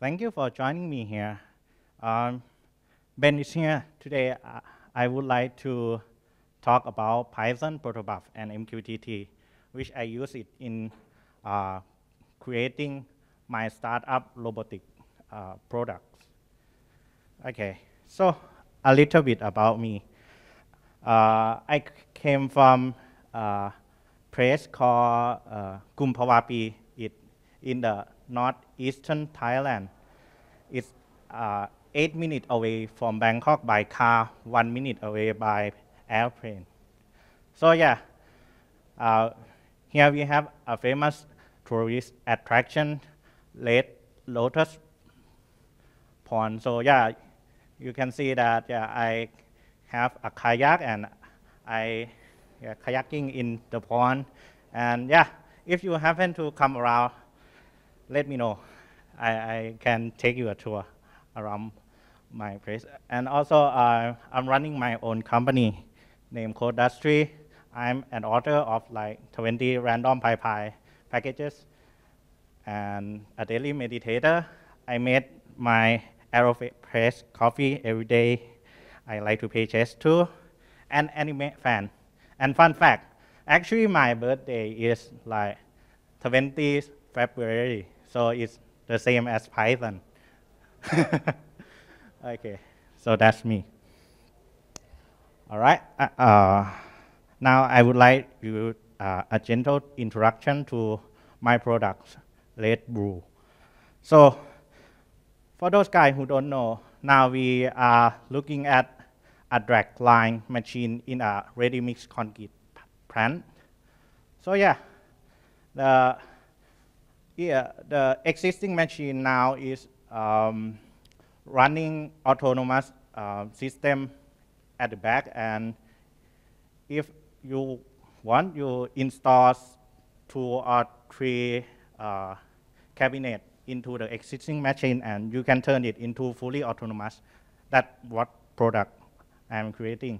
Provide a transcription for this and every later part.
Thank you for joining me here. Um, ben is here today. Uh, I would like to talk about Python protobuf and MQTT, which I use it in uh, creating my startup robotic uh, products. Okay, so a little bit about me. Uh, I came from a place called uh, Gumpawapi in the northeastern Thailand. It's uh, eight minutes away from Bangkok by car, one minute away by airplane. So yeah, uh, here we have a famous tourist attraction, Late Lotus Pond. So yeah, you can see that yeah, I have a kayak and I yeah, kayaking in the pond. And yeah, if you happen to come around let me know. I, I can take you a tour around my place. And also, uh, I'm running my own company named Codustry. I'm an author of like 20 random PyPy packages and a daily meditator. I made my AeroPress coffee every day. I like to play chess too, and anime fan. And fun fact, actually my birthday is like 20th February. So it's the same as Python. okay, so that's me. All right. Uh, uh, now I would like you uh, a gentle introduction to my product, Red Brew. So for those guys who don't know, now we are looking at a drag line machine in a ready-mix concrete plant. So yeah, the yeah, the existing machine now is um, running autonomous uh, system at the back, and if you want, you install two or three uh, cabinet into the existing machine, and you can turn it into fully autonomous. That's what product I'm creating.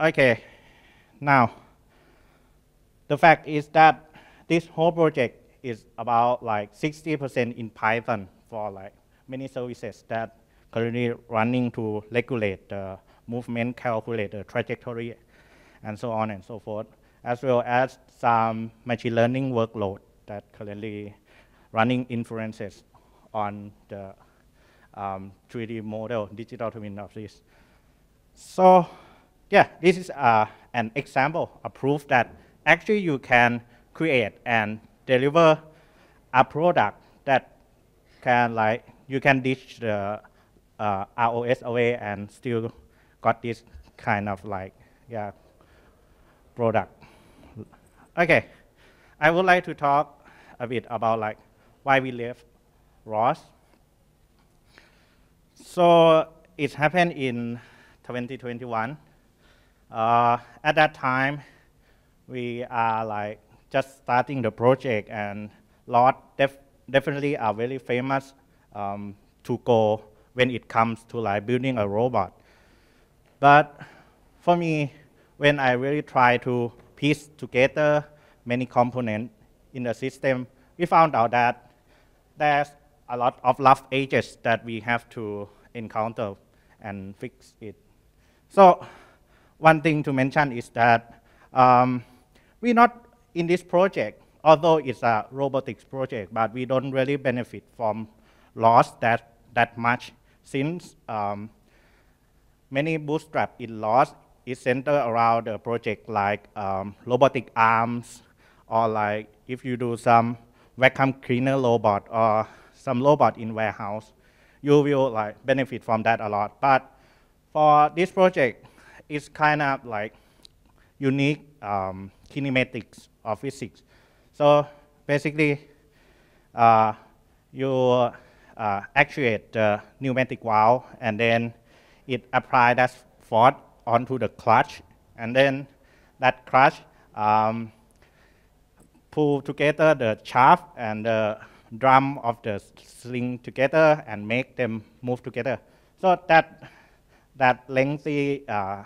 Okay, now the fact is that this whole project is about like 60% in Python for like many services that currently running to regulate the movement, calculate the trajectory, and so on and so forth, as well as some machine learning workload that currently running inferences on the um, 3D model, digital twin of this. So yeah, this is uh, an example, a proof that actually you can create and deliver a product that can like you can ditch the uh, ROS away and still got this kind of like yeah product. Okay, I would like to talk a bit about like why we left ROS. So it happened in 2021. Uh, at that time, we are like just starting the project and lot def definitely are very famous um, to go when it comes to like building a robot. But for me, when I really try to piece together many components in the system, we found out that there's a lot of rough edges that we have to encounter and fix it. So one thing to mention is that um, we not in this project, although it's a robotics project, but we don't really benefit from loss that, that much since um, many bootstrap in loss is centered around a project like um, robotic arms or like if you do some vacuum cleaner robot or some robot in warehouse, you will like benefit from that a lot. But for this project, it's kind of like unique um, kinematics of physics. So basically, uh, you uh, actuate the pneumatic valve, and then it applies that force onto the clutch, and then that clutch um, pull together the shaft and the drum of the sling together and make them move together. So that that lengthy uh,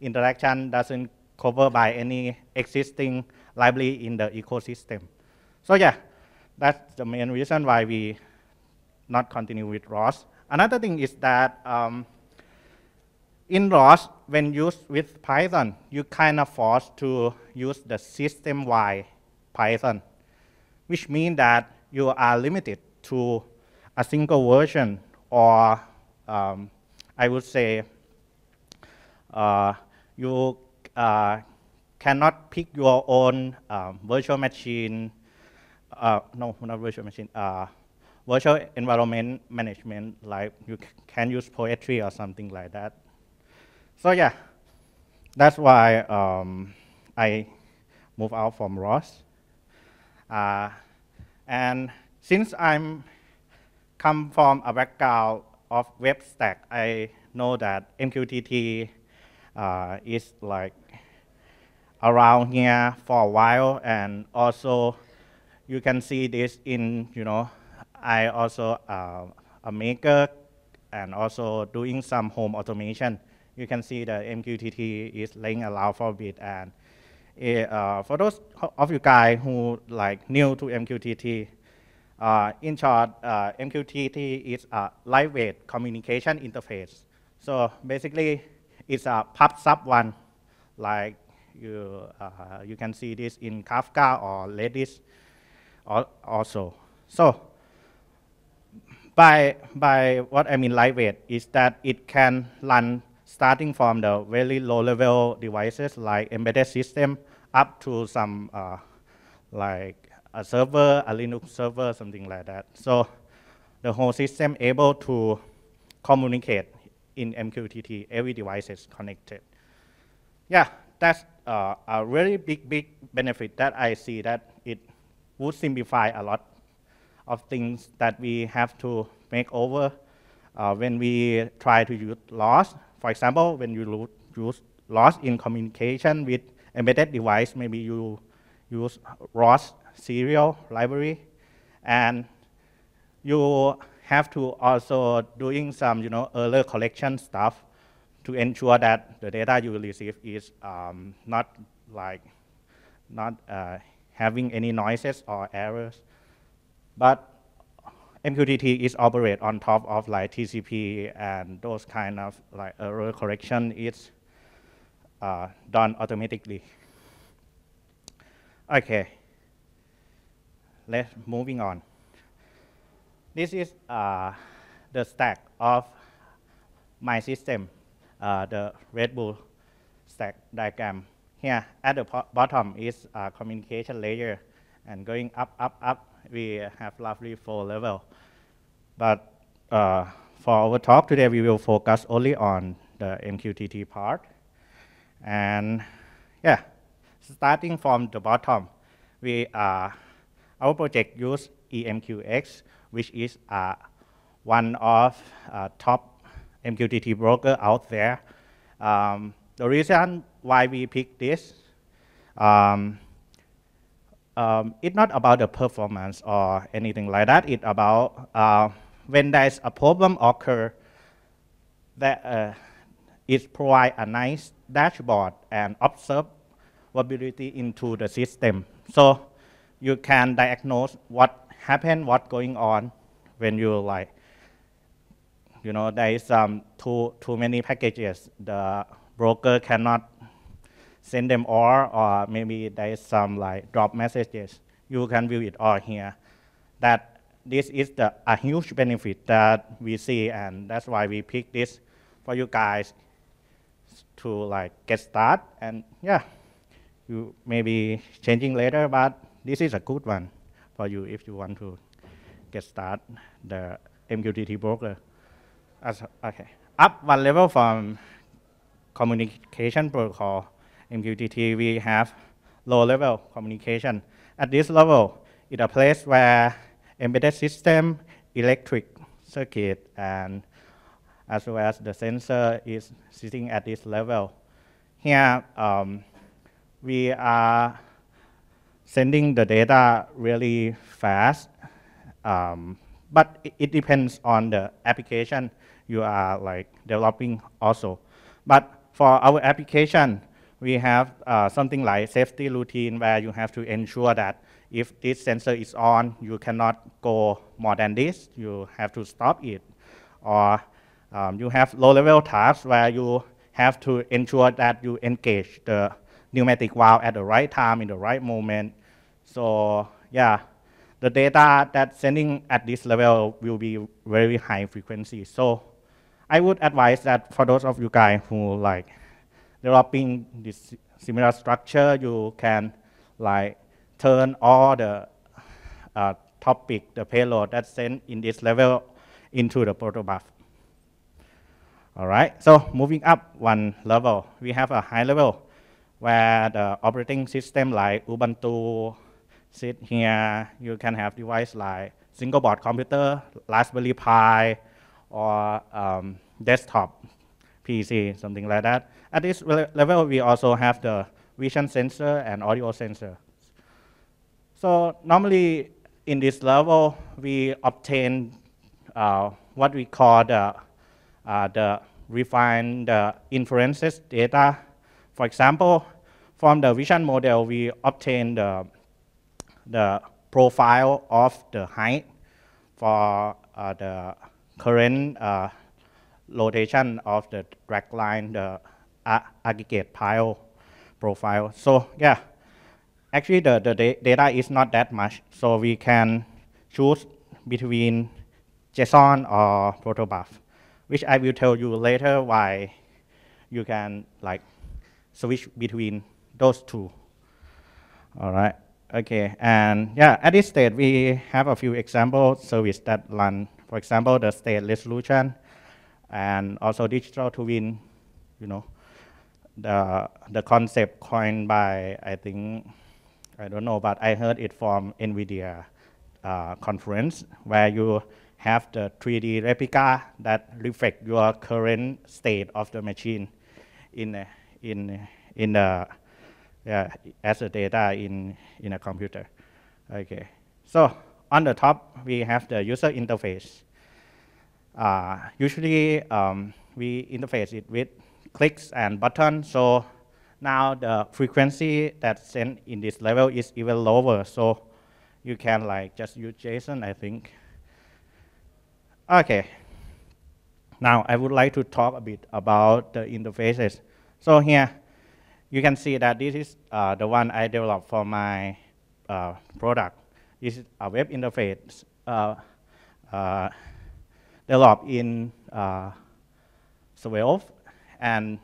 interaction doesn't cover by any existing lively in the ecosystem. So yeah, that's the main reason why we not continue with ROS. Another thing is that um, in ROS, when used with Python, you kind of forced to use the system-wide Python, which means that you are limited to a single version or um, I would say uh, you uh, cannot pick your own um, virtual machine, uh, no, not virtual machine, uh, virtual environment management, like you can use poetry or something like that. So yeah, that's why um, I moved out from ROS. Uh, and since I'm come from a background of web stack, I know that MQTT uh, is like around here for a while. And also, you can see this in, you know, I also uh, a maker and also doing some home automation. You can see the MQTT is laying around for a bit. And it, uh, for those of you guys who like new to MQTT, uh, in short, uh, MQTT is a lightweight communication interface. So basically, it's a pub sub one, like you, uh, you can see this in Kafka or Redis also. So by, by what I mean lightweight is that it can run starting from the very low level devices like embedded system up to some uh, like a server, a Linux server, something like that. So the whole system able to communicate in MQTT, every device is connected. Yeah, that's uh, a really big, big benefit that I see that it would simplify a lot of things that we have to make over uh, when we try to use loss. For example, when you use loss in communication with embedded device, maybe you use ROS serial library, and you have to also doing some you know error collection stuff to ensure that the data you receive is um, not like not uh, having any noises or errors. But MQTT is operate on top of like TCP and those kind of like error correction is uh, done automatically. Okay, let's moving on. This is uh, the stack of my system uh, the Red Bull stack diagram. Here at the bottom is communication layer, and going up, up, up, we have roughly four level. But uh, for our talk today, we will focus only on the MQTT part. And yeah, starting from the bottom, we uh, our project use EMQX, which is uh, one of uh, top MQTT broker out there. Um, the reason why we pick this, um, um, it's not about the performance or anything like that. It's about uh, when there's a problem occur, that uh, it provide a nice dashboard and observability into the system. So you can diagnose what happened, what's going on when you like you know, there is um, too, too many packages. The broker cannot send them all, or maybe there is some like drop messages. You can view it all here. That this is the, a huge benefit that we see, and that's why we pick this for you guys to like get started. And yeah, you maybe changing later, but this is a good one for you if you want to get started the MQTT broker as, okay, up one level from communication protocol, MQTT, we have low level communication. At this level, it's a place where embedded system, electric circuit, and as well as the sensor is sitting at this level. Here, um, we are sending the data really fast, um, but it, it, depends on the application you are like developing also. But for our application, we have uh, something like safety routine where you have to ensure that if this sensor is on, you cannot go more than this. You have to stop it. Or um, you have low-level tasks where you have to ensure that you engage the pneumatic valve at the right time, in the right moment. So yeah, the data that's sending at this level will be very high frequency. So I would advise that for those of you guys who like developing this similar structure, you can like turn all the uh, topic, the payload that's sent in this level into the protobuf. All right, so moving up one level, we have a high level where the operating system like Ubuntu sit here. You can have device like single board computer, Raspberry Pi, or um, desktop PC, something like that. At this level, we also have the vision sensor and audio sensor. So normally in this level, we obtain uh, what we call the, uh, the refined uh, inferences data. For example, from the vision model, we obtain the, the profile of the height for uh, the current uh, rotation of the drag line, the aggregate pile profile. So yeah, actually the, the data is not that much. So we can choose between JSON or protobuf, which I will tell you later why you can like switch between those two. All right. Okay, and yeah, at this stage, we have a few example service that run for example, the state resolution and also digital twin, you know, the, the concept coined by, I think, I don't know, but I heard it from NVIDIA uh, conference where you have the 3D replica that reflect your current state of the machine in, in, in the, yeah, as a data in, in a computer. Okay, so on the top, we have the user interface. Uh, usually, um, we interface it with clicks and buttons. So now the frequency that's sent in this level is even lower. So you can like just use JSON, I think. Okay. Now I would like to talk a bit about the interfaces. So here, you can see that this is uh, the one I developed for my uh, product is a web interface uh, uh, developed in uh, 12 and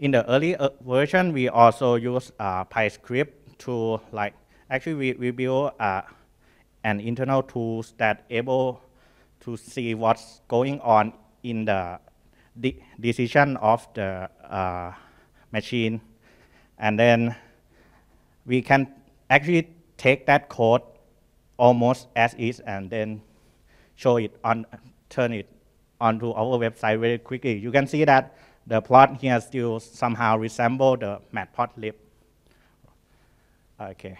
in the early uh, version, we also use uh, PyScript to like, actually we, we build uh, an internal tools that able to see what's going on in the de decision of the uh, machine. And then we can actually take that code almost as is and then show it on, turn it onto our website very quickly. You can see that the plot here still somehow resemble the matplotlib. Okay.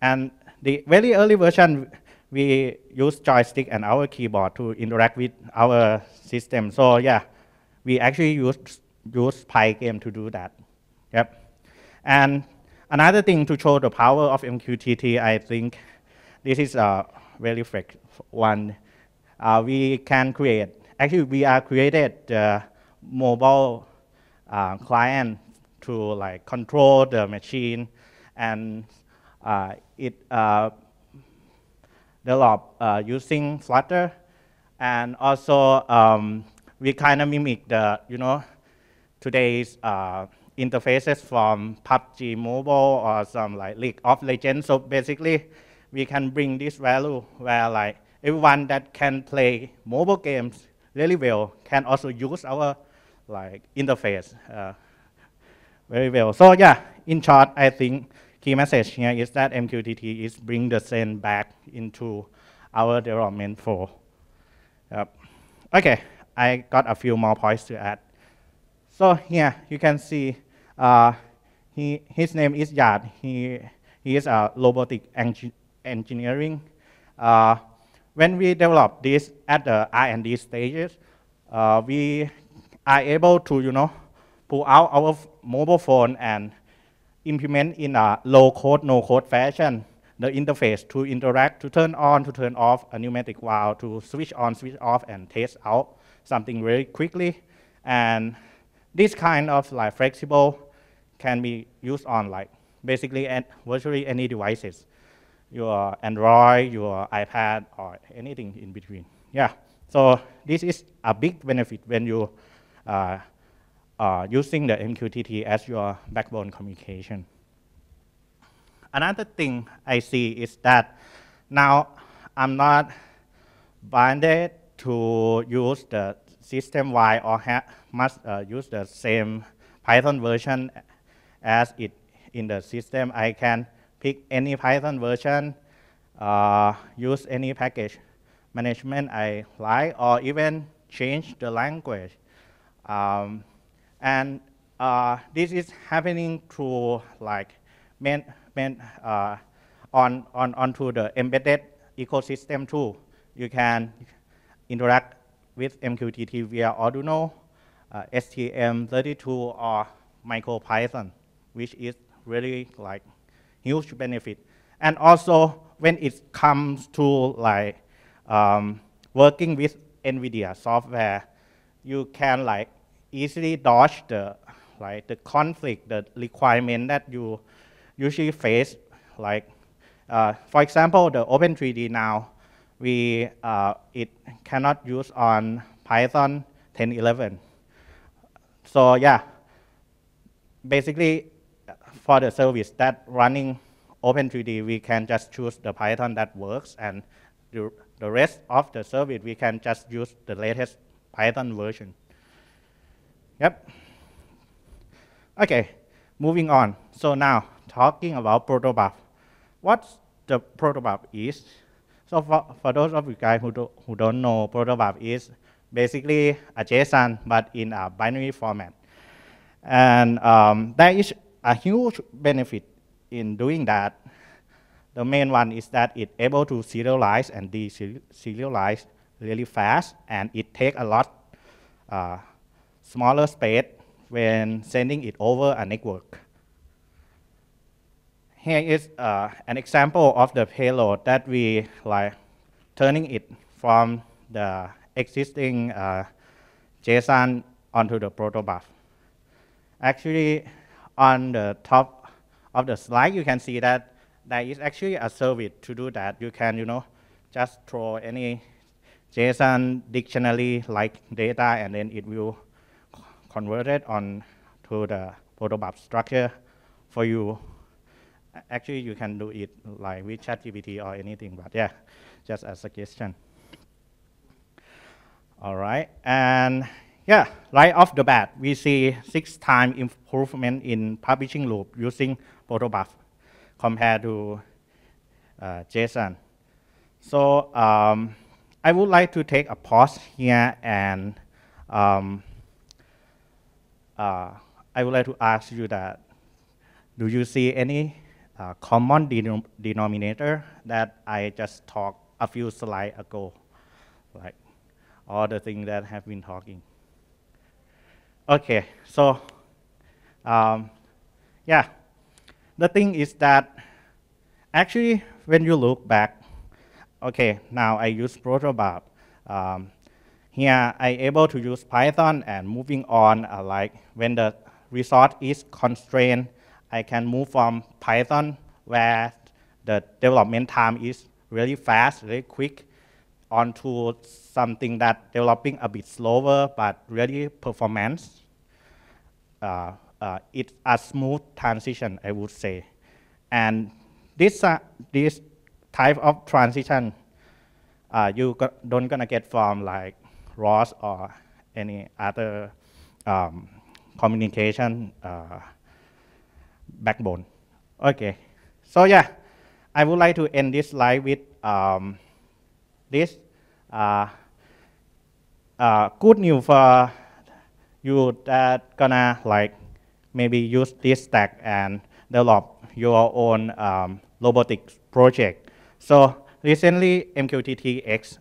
And the very early version, we use joystick and our keyboard to interact with our system. So yeah, we actually use use Pygame to do that. Yep. And another thing to show the power of MQTT, I think this is a very fact one. Uh, we can create, actually we are created uh, mobile uh, client to like control the machine and uh, it uh, develop uh, using Flutter and also um, we kind of mimic the, you know, today's uh, interfaces from PUBG Mobile or some like League of Legends. So basically, we can bring this value where like everyone that can play mobile games really well can also use our like interface uh, very well. So yeah, in short, I think key message here is that MQTT is bring the same back into our development flow. Yep. Okay, I got a few more points to add. So here you can see uh, he, his name is Yad. He, he is a robotic engi engineering. Uh, when we develop this at the R&D stages, uh, we are able to, you know, pull out our mobile phone and implement in a low-code, no-code fashion the interface to interact, to turn on, to turn off a pneumatic valve, to switch on, switch off, and test out something very quickly. And this kind of like flexible can be used on like basically virtually any devices your Android, your iPad, or anything in between. Yeah, so this is a big benefit when you uh, are uh, using the MQTT as your backbone communication. Another thing I see is that now I'm not binded to use the system-wide or must uh, use the same Python version as it in the system. I can pick any Python version, uh, use any package management I like, or even change the language. Um, and uh, this is happening through like main, main, uh, on, on, onto the embedded ecosystem too. You can interact with MQTT via Arduino, uh, STM32, or MicroPython, which is really like huge benefit. And also when it comes to like um, working with NVIDIA software, you can like easily dodge the like the conflict, the requirement that you usually face. Like uh, for example, the Open3D now, we uh, it cannot use on Python 10.11. So yeah, basically for the service that running OpenTD, we can just choose the Python that works, and the, the rest of the service, we can just use the latest Python version. Yep. Okay, moving on. So now, talking about protobuf. What's the protobuf is? So for, for those of you guys who, do, who don't know, protobuf is basically a JSON, but in a binary format. And um, there is a huge benefit in doing that. The main one is that it's able to serialize and deserialize really fast, and it takes a lot uh, smaller space when sending it over a network. Here is uh, an example of the payload that we like turning it from the existing uh, JSON onto the protobuf. Actually, on the top of the slide, you can see that there is actually a service to do that. You can, you know, just throw any JSON dictionary like data and then it will convert it on to the protobuf structure for you. Actually, you can do it like with ChatGPT or anything, but yeah, just a suggestion. All right, and yeah, right off the bat, we see six time improvement in publishing loop using protobuf compared to uh, JSON. So um, I would like to take a pause here and um, uh, I would like to ask you that, do you see any uh, common denom denominator that I just talked a few slides ago, like all the things that have been talking? Okay, so um, yeah, the thing is that actually when you look back, okay, now I use protobuf. Um, here I able to use Python and moving on uh, like when the result is constrained, I can move from Python where the development time is really fast, really quick, onto something that developing a bit slower but really performance uh, uh, it's a smooth transition, I would say. And this, uh, this type of transition, uh, you don't gonna get from like ROS or any other um, communication uh, backbone. Okay, so yeah, I would like to end this slide with um, this good news for you are gonna like maybe use this stack and develop your own um, robotics project. So recently MQTTX,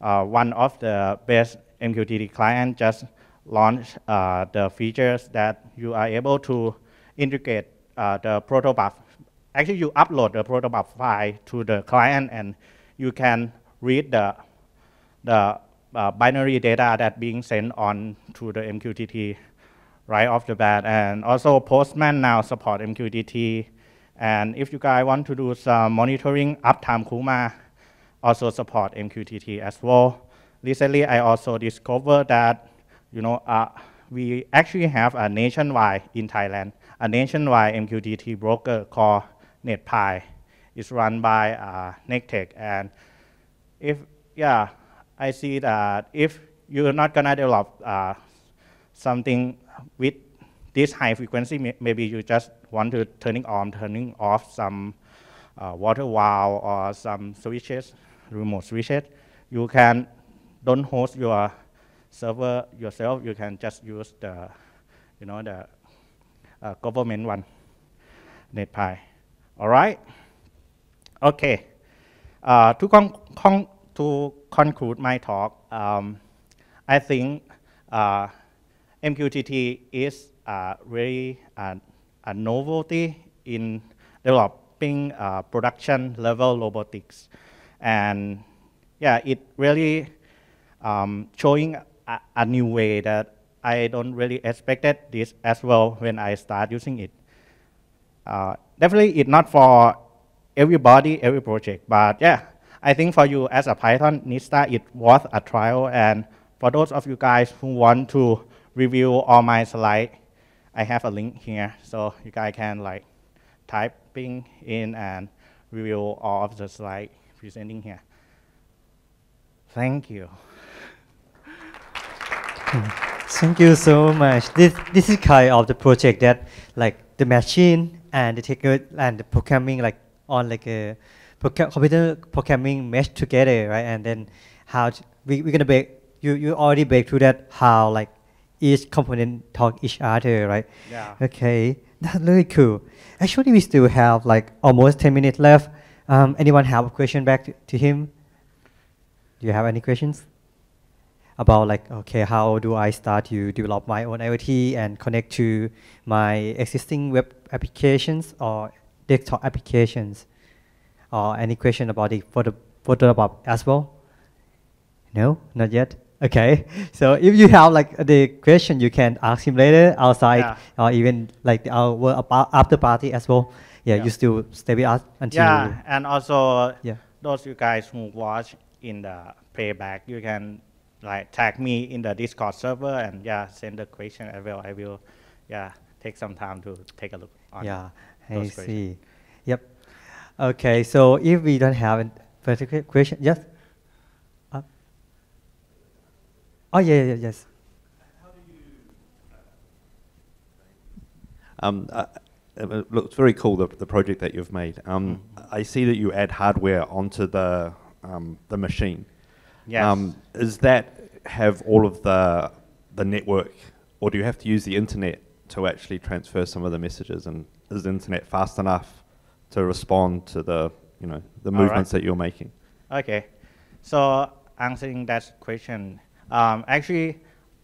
uh, one of the best MQTT client just launched uh, the features that you are able to integrate uh, the protobuf. Actually, you upload the protobuf file to the client and you can read the, the uh, binary data that being sent on to the MQTT right off the bat. And also Postman now support MQTT. And if you guys want to do some monitoring, Uptime Kuma also support MQTT as well. Recently, I also discovered that, you know, uh, we actually have a nationwide in Thailand, a nationwide MQTT broker called NetPy. It's run by uh, And if, yeah, I see that if you're not gonna develop uh, something with this high frequency, maybe you just want to turning on, turning off some uh, water valve or some switches, remote switches. You can don't host your server yourself. You can just use the, you know, the uh, government one, NetPy. All right. Okay. Uh, to con con to conclude my talk, um, I think uh, MQTT is uh, really a, a, novelty in developing uh, production level robotics. And yeah, it really um, showing a, a, new way that I don't really expected this as well when I start using it. Uh, definitely it's not for everybody, every project, but yeah, I think for you as a Python Nista, it was a trial. And for those of you guys who want to review all my slides, I have a link here. So you guys can like typing in and review all of the slides presenting here. Thank you. Thank you so much. This, this is kind of the project that like the machine and the ticket and the programming like on like a computer programming mesh together, right? And then how we, we're gonna break you you already break through that how like each component talk each other, right? Yeah. Okay, that's really cool. Actually, we still have like almost ten minutes left. Um, anyone have a question back to, to him? Do you have any questions? about like okay how do i start to develop my own iot and connect to my existing web applications or desktop applications or any question about the photo, about as well? No, not yet. Okay, so if you have like the question, you can ask him later outside, yeah. or even like our after party as well. Yeah, yeah. you still stay with us until. Yeah, and also yeah. those you guys who watch in the playback, you can like tag me in the Discord server and yeah, send the question. I will, I will, yeah, take some time to take a look. On yeah, I see. Questions. Okay, so if we don't have a particular question, yes? Uh, oh, yeah, yeah, yes. Uh, um, uh, it looks very cool, the, the project that you've made. Um, mm -hmm. I see that you add hardware onto the, um, the machine. Yes. Um, is that have all of the, the network, or do you have to use the internet to actually transfer some of the messages? And is the internet fast enough? to respond to the you know the movements right. that you're making. Okay, so answering that question, um, actually,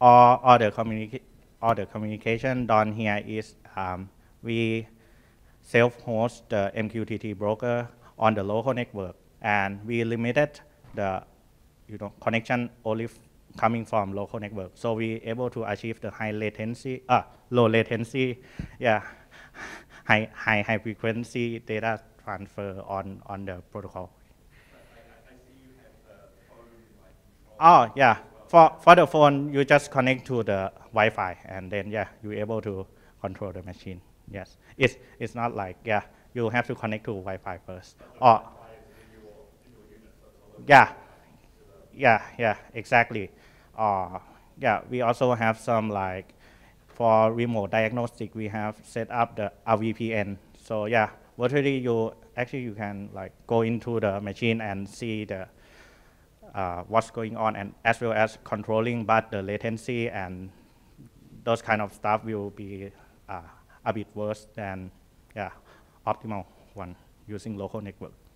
all, all the communica- all the communication done here is um, we self-host the MQTT broker on the local network, and we limited the you know connection only coming from local network. So we able to achieve the high latency, uh, low latency, yeah, high, high, high frequency data transfer on, on the protocol. Oh, yeah. For, for the phone, you just connect to the Wi-Fi, and then, yeah, you're able to control the machine. Yes. It's, it's not like, yeah, you have to connect to Wi-Fi first. Or, yeah, yeah, yeah, exactly. Uh, yeah, we also have some like for remote diagnostic, we have set up the RVPN. So yeah, virtually you actually you can like go into the machine and see the uh, what's going on and as well as controlling but the latency and those kind of stuff will be uh, a bit worse than yeah, optimal one using local network.